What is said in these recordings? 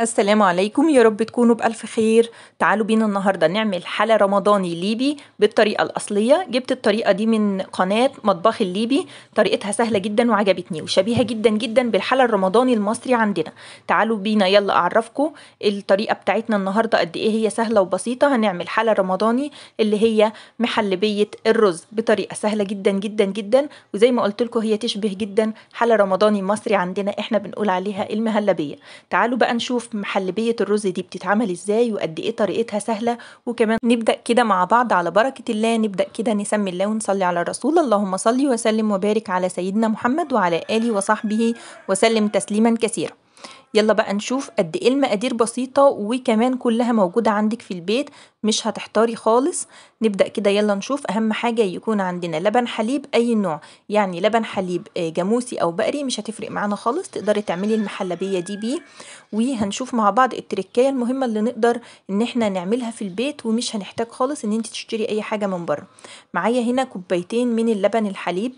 السلام عليكم يا رب تكونوا بألف خير تعالوا بينا النهاردة نعمل حلا رمضاني ليبي بالطريقة الأصلية جبت الطريقة دي من قناة مطبخ الليبي طريقتها سهلة جدا وعجبتني وشبيهة جدا جدا بالحلا الرمضاني المصري عندنا تعالوا بينا يلا أعرفكم الطريقة بتاعتنا النهاردة قد إيه هي سهلة وبسيطة هنعمل حلا رمضاني اللي هي محلبية الرز بطريقة سهلة جدا جدا جدا وزي ما قلت لكم هي تشبه جدا حلا رمضاني مصري عندنا إحنا بنقول عليها المهلبية تعالوا بقى نشوف نشوف محلبية الرز دي بتتعمل ازاي وقد ايه طريقتها سهلة وكمان نبدأ كده مع بعض على بركة الله نبدأ كده نسمي الله ونصلي على الرسول اللهم صلي وسلم وبارك على سيدنا محمد وعلى آله وصحبه وسلم تسليما كثيرا يلا بقى نشوف قد ايه المقادير بسيطة وكمان كلها موجودة عندك في البيت مش هتحتاري خالص نبدأ كده يلا نشوف أهم حاجة يكون عندنا لبن حليب أي نوع يعني لبن حليب آه، جاموسي أو بقري مش هتفرق معانا خالص تقدري تعملي المحلبية دي بيه وهنشوف مع بعض التركاية المهمة اللي نقدر إن احنا نعملها في البيت ومش هنحتاج خالص إن انت تشتري أي حاجة من بره معايا هنا كوبايتين من اللبن الحليب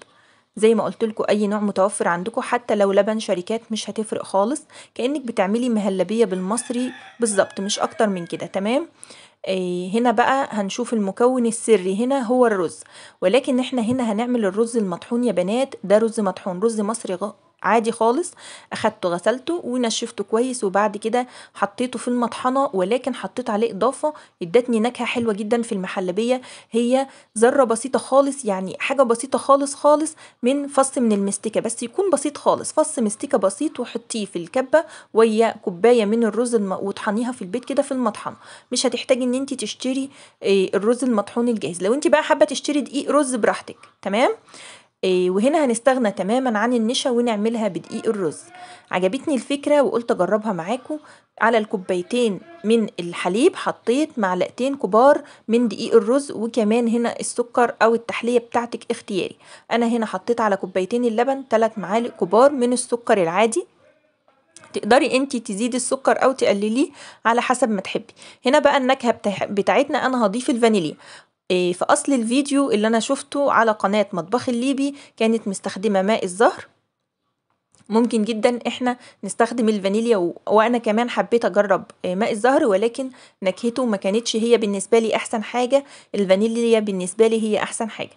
زي ما قلت لكم اي نوع متوفر عندكم حتى لو لبن شركات مش هتفرق خالص كانك بتعملي مهلبيه بالمصري بالظبط مش اكتر من كده تمام إيه، هنا بقى هنشوف المكون السري هنا هو الرز ولكن احنا هنا هنعمل الرز المطحون يا بنات ده رز مطحون رز مصري عادي خالص اخدته غسلته ونشفته كويس وبعد كده حطيته في المطحنه ولكن حطيت عليه اضافه ادتني نكهه حلوه جدا في المحلبيه هي ذره بسيطه خالص يعني حاجه بسيطه خالص خالص من فص من المستكه بس يكون بسيط خالص فص مستكه بسيط وحطيه في الكبه ويا كوبايه من الرز الم... وطحنيها في البيت كده في المطحنه مش هتحتاجي ان انت تشتري آه، الرز المطحون الجاهز لو انت بقى حابه تشتري دقيق رز براحتك تمام آه، وهنا هنستغنى تماما عن النشا ونعملها بدقيق الرز عجبتني الفكرة وقلت أجربها معاكم على الكوبايتين من الحليب حطيت معلقتين كبار من دقيق الرز وكمان هنا السكر أو التحلية بتاعتك اختياري أنا هنا حطيت على كوبايتين اللبن 3 معالق كبار من السكر العادي تقدري انت تزيدي السكر او تقلليه على حسب ما تحبي هنا بقى النكهه بتاعتنا انا هضيف الفانيليا إيه، في أصل الفيديو اللي أنا شفته على قناة مطبخ الليبي كانت مستخدمة ماء الزهر ممكن جدا احنا نستخدم الفانيليا و... وانا كمان حبيت اجرب إيه، ماء الزهر ولكن نكهته ما كانتش هي بالنسبه لي احسن حاجه الفانيليا بالنسبه لي هي احسن حاجه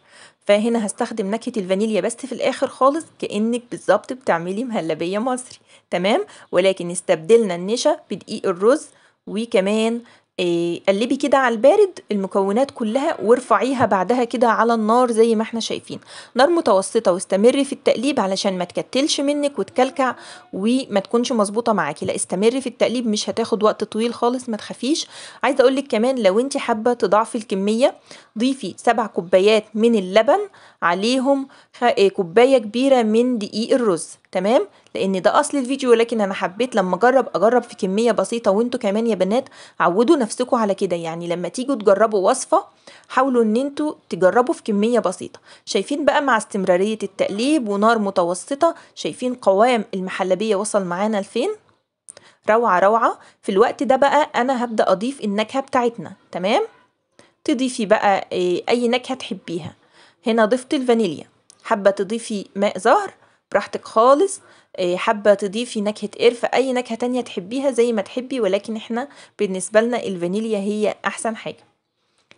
فهنا هستخدم نكهه الفانيليا بس في الاخر خالص كانك بالظبط بتعملي مهلبيه مصري تمام ولكن استبدلنا النشا بدقيق الرز وكمان إيه، قلبي كده على البارد المكونات كلها وارفعيها بعدها كده على النار زي ما احنا شايفين نار متوسطة واستمري في التقليب علشان ما تكتلش منك وتكلكع وما تكونش مظبوطة معاكي لا استمري في التقليب مش هتاخد وقت طويل خالص ما تخافيش عايزة اقولك كمان لو انت حابة تضاعفي الكمية ضيفي سبع كوبايات من اللبن عليهم آه، كوباية كبيرة من دقيق الرز تمام لان ده اصل الفيديو لكن انا حبيت لما اجرب اجرب في كميه بسيطه وانتوا كمان يا بنات عودوا نفسكم على كده يعني لما تيجوا تجربوا وصفه حاولوا ان انتوا تجربوا في كميه بسيطه شايفين بقى مع استمراريه التقليب ونار متوسطه شايفين قوام المحلبيه وصل معانا لفين روعه روعه في الوقت ده بقى انا هبدا اضيف النكهه بتاعتنا تمام تضيفي بقى آه، اي نكهه تحبيها هنا ضفت الفانيليا حابه تضيفي ماء زهر براحتك خالص آه، حابة تضيفي نكهة قرفة أي نكهة تانية تحبيها زي ما تحبي ولكن احنا بالنسبة لنا الفانيليا هي أحسن حاجة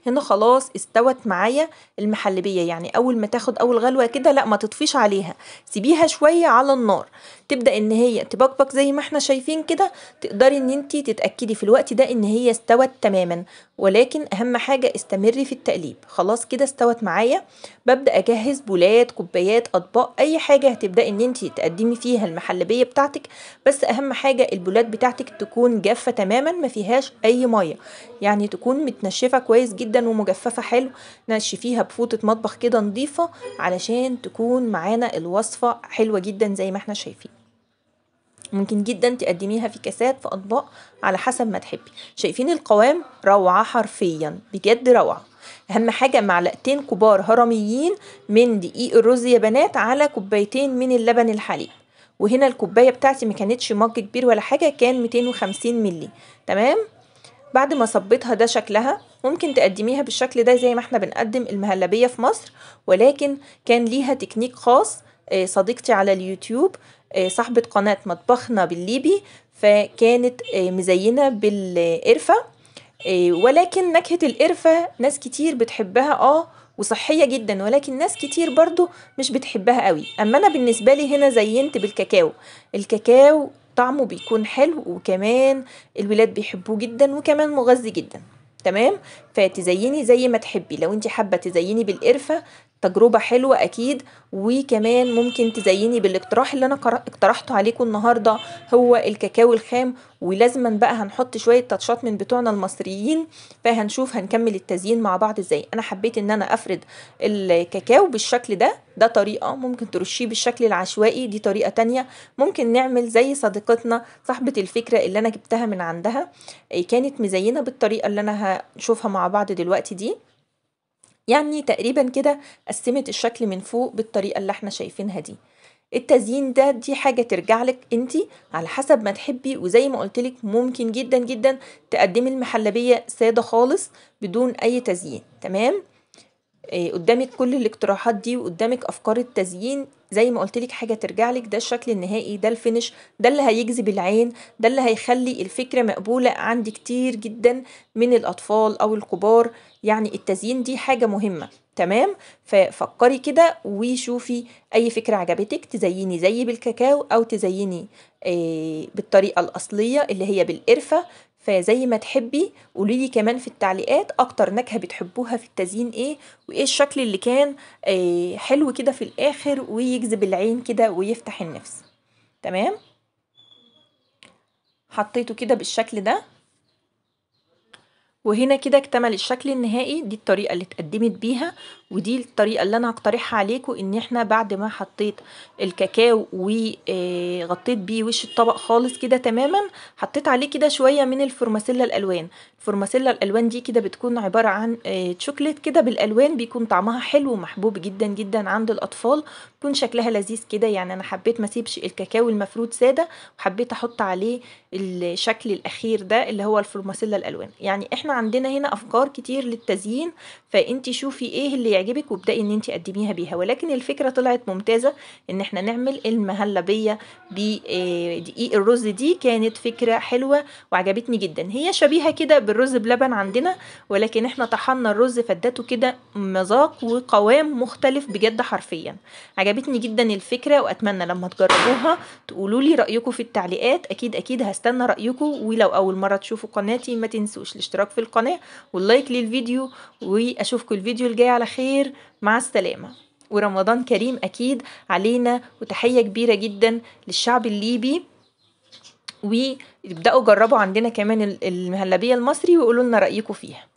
هنا خلاص استوت معايا المحلبيه يعني اول ما تاخد اول غلوه كده لا ما تطفيش عليها سيبيها شويه على النار تبدا ان هي تبقبق زي ما احنا شايفين كده تقدري ان انت تتاكدي في الوقت ده ان هي استوت تماما ولكن اهم حاجه استمري في التقليب خلاص كده استوت معايا ببدا اجهز بولات كوبايات اطباق اي حاجه هتبداي ان انت تقدمي فيها المحلبيه بتاعتك بس اهم حاجه البولات بتاعتك تكون جافه تماما ما فيهاش اي ميه يعني تكون متنشفه كويس جدا جدا ومجففه حلو نقش فيها بفوطه مطبخ كده نظيفه علشان تكون معانا الوصفه حلوه جدا زي ما احنا شايفين ممكن جدا تقدميها في كاسات في اطباق على حسب ما تحبي شايفين القوام روعه حرفيا بجد روعه اهم حاجه معلقتين كبار هرميين من دقيق الرز يا بنات على كوبايتين من اللبن الحليب وهنا الكوبايه بتاعتي ما كانتش مج كبير ولا حاجه كان 250 مللي تمام بعد ما صبيتها ده شكلها ممكن تقدميها بالشكل ده زي ما احنا بنقدم المهلبية في مصر ولكن كان ليها تكنيك خاص آه، صديقتي على اليوتيوب آه، صاحبة قناة مطبخنا بالليبي فكانت آه، مزينة بالقرفة ولكن نكهة القرفة ناس كتير بتحبها اه وصحية جدا ولكن ناس كتير برضو مش بتحبها قوي أما أنا بالنسبة لي هنا زينت بالكاكاو الكاكاو طعمه بيكون حلو وكمان الولاد بيحبوه جدا وكمان مغذي جدا تمام فتزيني زي ما تحبي لو انت حابه تزيني بالقرفه تجربة حلوة أكيد وكمان ممكن تزيني بالاقتراح اللي أنا اقترحته عليكم النهاردة هو الكاكاو الخام ولازما بقى هنحط شوية تاتشات من بتوعنا المصريين فهنشوف هنكمل التزيين مع بعض ازاي أنا حبيت إن أنا أفرد الكاكاو بالشكل ده ده طريقة ممكن ترشيه بالشكل العشوائي دي طريقة تانية ممكن نعمل زي صديقتنا صاحبة الفكرة اللي أنا جبتها من عندها إيه، كانت مزينة بالطريقة اللي أنا هشوفها مع بعض دلوقتي دي يعني تقريبا كده قسمت الشكل من فوق بالطريقة اللي احنا شايفينها دي التزيين ده دي حاجة ترجع لك انت على حسب ما تحبي وزي ما قلتلك ممكن جدا جدا تقدمي المحلبية سادة خالص بدون اي تزيين تمام آه، قدامك كل الاقتراحات دي وقدامك افكار التزيين زي ما قلت لك حاجه ترجع لك ده الشكل النهائي ده الفينش ده اللي هيجذب العين ده اللي هيخلي الفكره مقبوله عند كتير جدا من الاطفال او الكبار يعني التزيين دي حاجه مهمه تمام ففكري كده وشوفي اي فكره عجبتك تزيني زي بالكاكاو او تزيني آه، بالطريقه الاصليه اللي هي بالقرفه فزي ما تحبي لي كمان في التعليقات اكتر نكهه بتحبوها في التزيين ايه وايه الشكل اللي كان آه حلو كده في الاخر ويجذب العين كده ويفتح النفس تمام حطيته كده بالشكل ده وهنا كده اكتمل الشكل النهائي دي الطريقة اللي اتقدمت بيها ودي الطريقة اللي انا هقترحها عليكم ان احنا بعد ما حطيت الكاكاو وغطيت آه، بيه وش الطبق خالص كده تماما حطيت عليه كده شوية من الفورماسيلا الالوان الفورماسيلا الالوان دي كده بتكون عبارة عن تشوكلت آه، كده بالالوان بيكون طعمها حلو ومحبوب جدا جدا عند الاطفال بيكون شكلها لذيذ كده يعني انا حبيت ما سيبش الكاكاو المفروض سادة وحبيت احط عليه الشكل الاخير ده اللي هو الفورماسيلا الالوان يعني احنا عندنا هنا افكار كتير للتزيين فانت شوفي ايه اللي يعجبك وابدأي ان انت قدميها بيها ولكن الفكرة طلعت ممتازة ان احنا نعمل المهلبية بدقيق آه، الرز دي كانت فكرة حلوة وعجبتني جدا هي شبيهة كده بالرز بلبن عندنا ولكن احنا طحنا الرز فادته كده مذاق وقوام مختلف بجد حرفيا عجبتني جدا الفكرة واتمنى لما تجربوها تقولوا لي رأيكم في التعليقات اكيد اكيد هستنى رأيكم ولو اول مرة تشوفوا قناتي ما تنسوش الاشتراك في القناة واللايك للفيديو واشوفكم الفيديو الجاي على خير مع السلامة ورمضان كريم اكيد علينا وتحية كبيرة جدا للشعب الليبي ويبداوا جربوا عندنا كمان المهلبيه المصري وقولوا لنا رايكم فيها